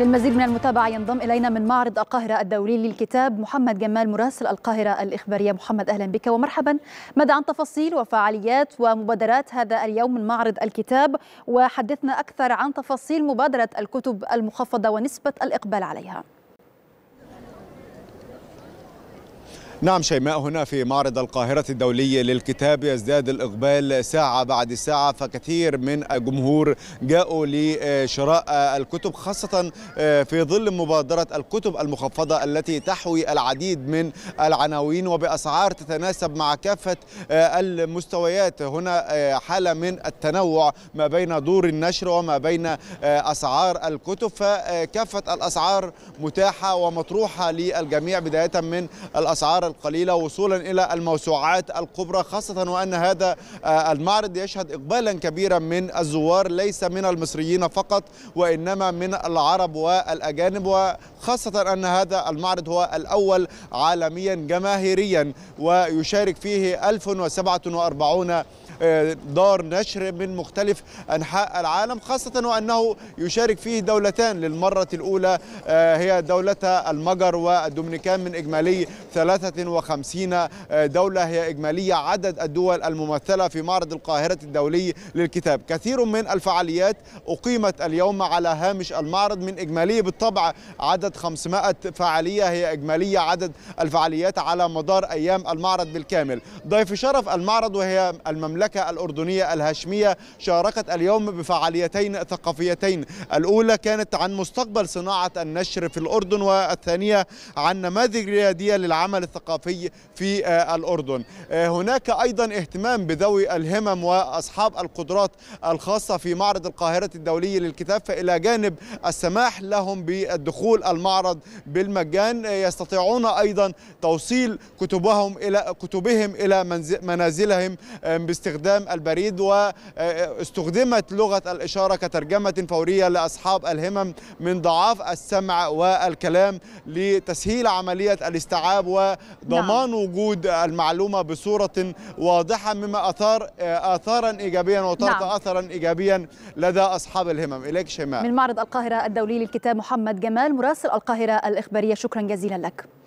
للمزيد من المتابعة ينضم إلينا من معرض القاهرة الدولي للكتاب محمد جمال مراسل القاهرة الإخبارية محمد أهلا بك ومرحبا ماذا عن تفاصيل وفعاليات ومبادرات هذا اليوم من معرض الكتاب وحدثنا أكثر عن تفاصيل مبادرة الكتب المخفضة ونسبة الإقبال عليها نعم شيماء هنا في معرض القاهرة الدولي للكتاب يزداد الإقبال ساعة بعد ساعة فكثير من الجمهور جاءوا لشراء الكتب خاصة آه، في ظل مبادرة الكتب المخفضة التي تحوي العديد من العناوين وبأسعار تتناسب مع كافة آه، المستويات هنا آه، حالة من التنوع ما بين دور النشر وما بين أسعار الكتب فكافة الأسعار متاحة ومطروحة للجميع بداية من الأسعار القليلة وصولا إلى الموسوعات الكبرى خاصة وأن هذا آه، المعرض يشهد إقبالا كبيرا من الزوار ليس من المصريين فقط وإنما من العرب والأجانب وخاصة أن هذا المعرض هو الأول عالميا جماهيريا ويشارك فيه 1047 آه، دار نشر من مختلف أنحاء العالم خاصة وأنه يشارك فيه دولتان للمرة الأولى آه، هي دولة المجر والدومينيكان من إجمالي ثلاثة 51 دولة هي إجمالية عدد الدول الممثلة في معرض القاهرة الدولي للكتاب كثير من الفعاليات أقيمت اليوم على هامش المعرض من إجمالي بالطبع عدد 500 فعالية هي إجمالية عدد الفعاليات على مدار أيام المعرض بالكامل ضيف شرف المعرض وهي المملكة الأردنية الهاشمية شاركت اليوم بفعاليتين ثقافيتين الأولى كانت عن مستقبل صناعة النشر في الأردن والثانية عن نماذج ريادية للعمل الثقافي الثقافي في آه، الأردن آه، هناك أيضا اهتمام بذوي الهمم وأصحاب القدرات الخاصة في معرض القاهرة الدولي للكتاب فإلى جانب السماح لهم بالدخول المعرض بالمجان آه، يستطيعون أيضا توصيل كتبهم إلى كتبهم إلى منازلهم باستخدام البريد واستخدمت لغة الإشارة كترجمة فورية لأصحاب الهمم من ضعاف السمع والكلام لتسهيل عملية الاستيعاب نعم. ضمان نعم. وجود المعلومه بصوره واضحه مما اثار اثارا ايجابيا وترك نعم. اثرا ايجابيا لدى اصحاب الهمم اليك شيماء من معرض القاهره الدولي للكتاب محمد جمال مراسل القاهره الاخباريه شكرا جزيلا لك